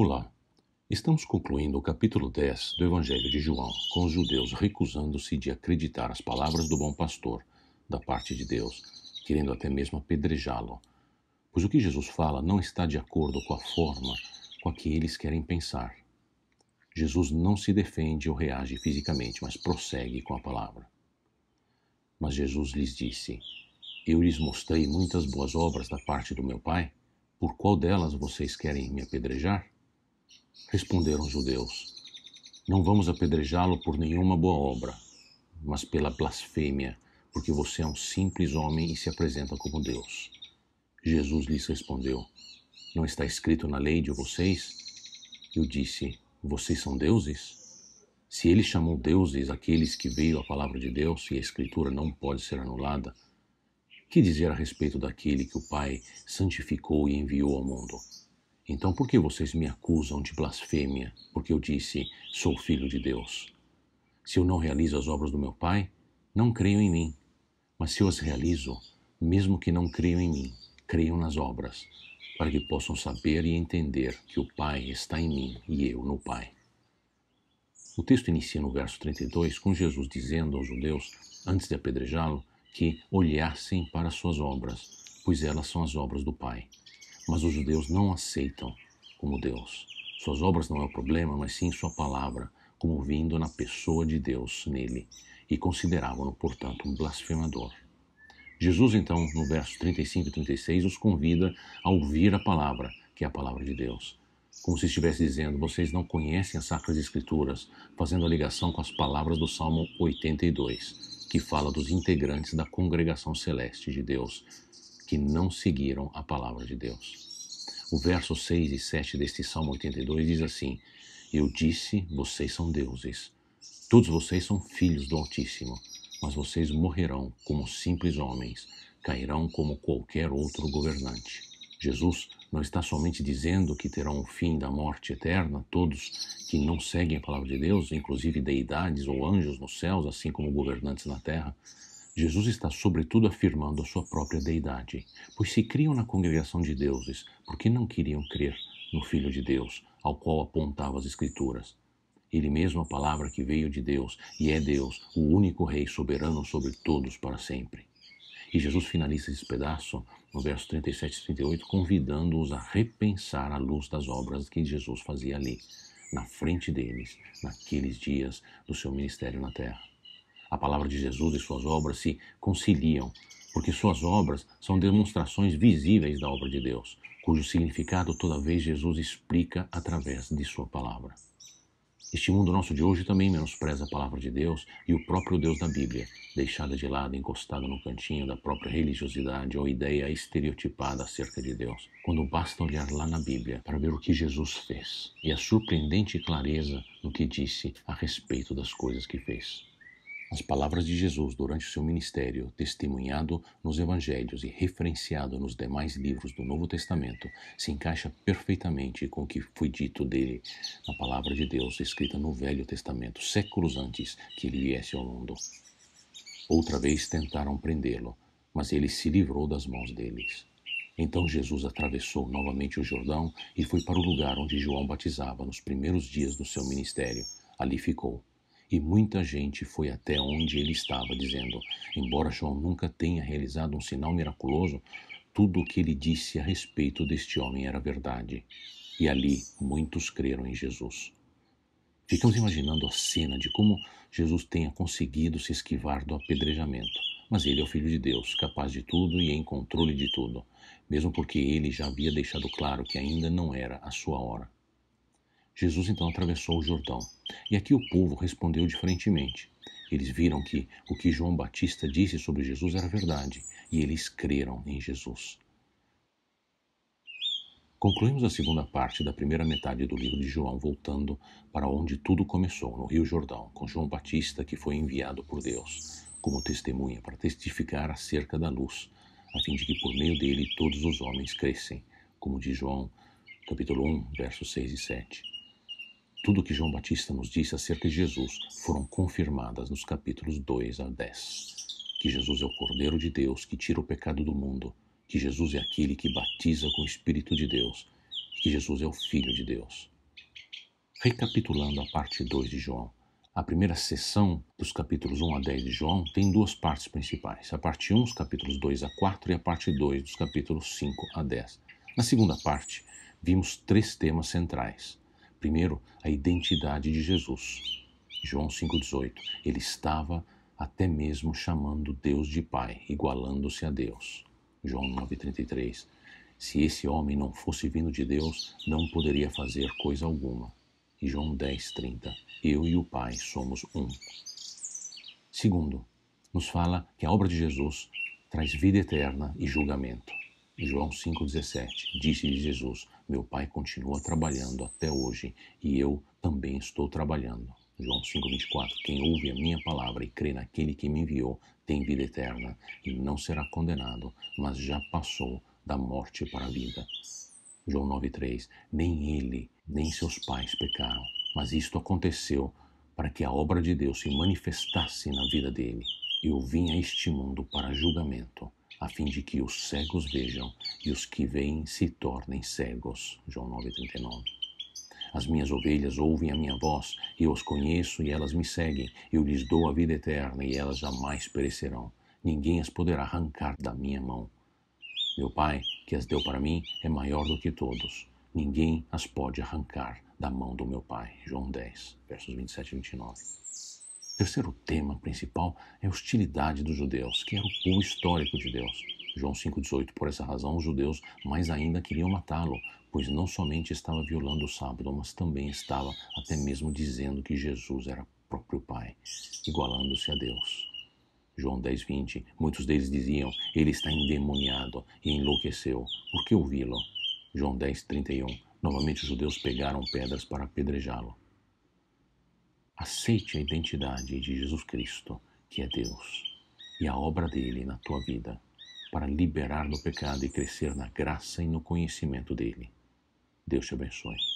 Olá, estamos concluindo o capítulo 10 do Evangelho de João, com os judeus recusando-se de acreditar as palavras do bom pastor da parte de Deus, querendo até mesmo apedrejá-lo. Pois o que Jesus fala não está de acordo com a forma com a que eles querem pensar. Jesus não se defende ou reage fisicamente, mas prossegue com a palavra. Mas Jesus lhes disse: Eu lhes mostrei muitas boas obras da parte do meu Pai, por qual delas vocês querem me apedrejar? Responderam os judeus: Não vamos apedrejá-lo por nenhuma boa obra, mas pela blasfêmia, porque você é um simples homem e se apresenta como Deus. Jesus lhes respondeu: Não está escrito na lei de vocês? Eu disse: Vocês são deuses? Se ele chamou deuses aqueles que veio a palavra de Deus e a Escritura não pode ser anulada, que dizer a respeito daquele que o Pai santificou e enviou ao mundo? Então por que vocês me acusam de blasfêmia porque eu disse sou filho de Deus? Se eu não realizo as obras do meu Pai, não creio em mim. Mas se eu as realizo, mesmo que não creio em mim, creiam nas obras, para que possam saber e entender que o Pai está em mim e eu no Pai. O texto inicia no verso 32 com Jesus dizendo aos judeus, antes de apedrejá-lo, que olhassem para suas obras, pois elas são as obras do Pai. Mas os judeus não aceitam como Deus. Suas obras não é o problema, mas sim sua palavra, como vindo na pessoa de Deus nele, e consideravam-no, portanto, um blasfemador. Jesus, então, no verso 35 e 36, os convida a ouvir a palavra, que é a palavra de Deus. Como se estivesse dizendo, vocês não conhecem as Sacras Escrituras, fazendo a ligação com as palavras do Salmo 82, que fala dos integrantes da congregação celeste de Deus, que não seguiram a palavra de Deus. O verso 6 e 7 deste Salmo 82 diz assim: Eu disse, vocês são deuses. Todos vocês são filhos do Altíssimo, mas vocês morrerão como simples homens, cairão como qualquer outro governante. Jesus não está somente dizendo que terão o fim da morte eterna todos que não seguem a palavra de Deus, inclusive deidades ou anjos nos céus, assim como governantes na terra, Jesus está, sobretudo, afirmando a sua própria deidade, pois se criam na congregação de deuses, porque não queriam crer no Filho de Deus, ao qual apontava as Escrituras. Ele mesmo, a palavra que veio de Deus e é Deus, o único Rei soberano sobre todos para sempre. E Jesus finaliza esse pedaço, no verso 37 e 38, convidando-os a repensar a luz das obras que Jesus fazia ali, na frente deles, naqueles dias do seu ministério na terra. A palavra de Jesus e suas obras se conciliam, porque suas obras são demonstrações visíveis da obra de Deus, cujo significado toda vez Jesus explica através de sua palavra. Este mundo nosso de hoje também menospreza a palavra de Deus e o próprio Deus da Bíblia, deixada de lado, encostada no cantinho da própria religiosidade ou ideia estereotipada acerca de Deus, quando basta olhar lá na Bíblia para ver o que Jesus fez e a surpreendente clareza no que disse a respeito das coisas que fez. As palavras de Jesus durante o seu ministério, testemunhado nos evangelhos e referenciado nos demais livros do Novo Testamento, se encaixa perfeitamente com o que foi dito dele na palavra de Deus escrita no Velho Testamento, séculos antes que ele viesse ao mundo. Outra vez tentaram prendê-lo, mas ele se livrou das mãos deles. Então Jesus atravessou novamente o Jordão e foi para o lugar onde João batizava nos primeiros dias do seu ministério. Ali ficou. E muita gente foi até onde ele estava, dizendo: Embora João nunca tenha realizado um sinal miraculoso, tudo o que ele disse a respeito deste homem era verdade. E ali muitos creram em Jesus. Ficamos imaginando a cena de como Jesus tenha conseguido se esquivar do apedrejamento. Mas ele é o Filho de Deus, capaz de tudo e em controle de tudo, mesmo porque ele já havia deixado claro que ainda não era a sua hora. Jesus então atravessou o Jordão. E aqui o povo respondeu diferentemente. Eles viram que o que João Batista disse sobre Jesus era verdade e eles creram em Jesus. Concluímos a segunda parte da primeira metade do livro de João, voltando para onde tudo começou, no Rio Jordão, com João Batista, que foi enviado por Deus como testemunha para testificar acerca da luz, a fim de que por meio dele todos os homens crescem, como diz João, capítulo 1, versos 6 e 7. Tudo o que João Batista nos disse acerca de Jesus foram confirmadas nos capítulos 2 a 10. Que Jesus é o Cordeiro de Deus que tira o pecado do mundo, que Jesus é aquele que batiza com o Espírito de Deus, que Jesus é o Filho de Deus. Recapitulando a parte 2 de João, a primeira sessão dos capítulos 1 a 10 de João tem duas partes principais: a parte 1, os capítulos 2 a 4, e a parte 2, dos capítulos 5 a 10. Na segunda parte, vimos três temas centrais Primeiro, a identidade de Jesus. João 5,18. Ele estava até mesmo chamando Deus de Pai, igualando-se a Deus. João 9,33. Se esse homem não fosse vindo de Deus, não poderia fazer coisa alguma. E João 10,30. Eu e o Pai somos um. Segundo, nos fala que a obra de Jesus traz vida eterna e julgamento. João 5,17 Disse-lhe Jesus: Meu Pai continua trabalhando até hoje e eu também estou trabalhando. João 5,24 Quem ouve a minha palavra e crê naquele que me enviou tem vida eterna e não será condenado, mas já passou da morte para a vida. João 9,3 Nem ele, nem seus pais pecaram, mas isto aconteceu para que a obra de Deus se manifestasse na vida dele. Eu vim a este mundo para julgamento a fim de que os cegos vejam e os que veem se tornem cegos. João 9:39. As minhas ovelhas ouvem a minha voz, eu as conheço e elas me seguem. Eu lhes dou a vida eterna e elas jamais perecerão. Ninguém as poderá arrancar da minha mão. Meu Pai, que as deu para mim, é maior do que todos. Ninguém as pode arrancar da mão do meu Pai. João 10, versos 27 e 29. Terceiro tema principal é a hostilidade dos judeus, que era o povo histórico de Deus. João 5,18. Por essa razão, os judeus mais ainda queriam matá-lo, pois não somente estava violando o sábado, mas também estava até mesmo dizendo que Jesus era próprio Pai, igualando-se a Deus. João 10:20 Muitos deles diziam: Ele está endemoniado e enlouqueceu. Por que ouvi-lo? João 10:31 Novamente os judeus pegaram pedras para apedrejá-lo. Aceite a identidade de Jesus Cristo, que é Deus, e a obra dele na tua vida, para liberar do pecado e crescer na graça e no conhecimento dele. Deus te abençoe.